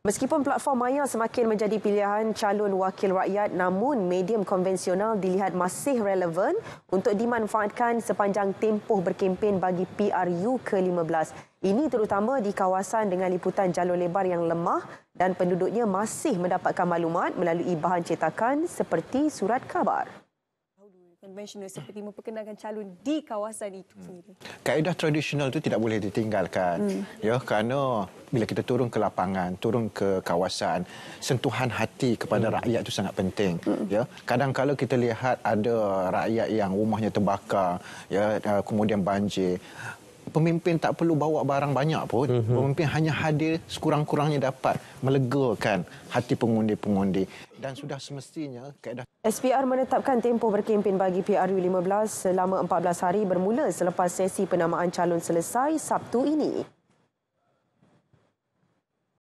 Meskipun platform maya semakin menjadi pilihan calon wakil rakyat namun medium konvensional dilihat masih relevan untuk dimanfaatkan sepanjang tempoh berkempen bagi PRU ke-15. Ini terutama di kawasan dengan liputan jalur lebar yang lemah dan penduduknya masih mendapatkan maklumat melalui bahan cetakan seperti surat khabar konvensional seperti memperkenalkan calon di kawasan itu hmm. sendiri. Kaedah tradisional itu tidak boleh ditinggalkan. Hmm. Ya, kerana bila kita turun ke lapangan, turun ke kawasan, sentuhan hati kepada hmm. rakyat itu sangat penting. Hmm. Ya, kadang kala kita lihat ada rakyat yang rumahnya terbakar, ya, eh, kemudian banjir pemimpin tak perlu bawa barang banyak pun. Mm-hmm. Pemimpin hanya hadir sekurang-kurangnya dapat melegakan hati pengundi-pengundi dan sudah semestinya kaedah SPR menetapkan tempoh berkempen bagi PRU15 selama 14 hari bermula selepas sesi penamaan calon selesai Sabtu ini.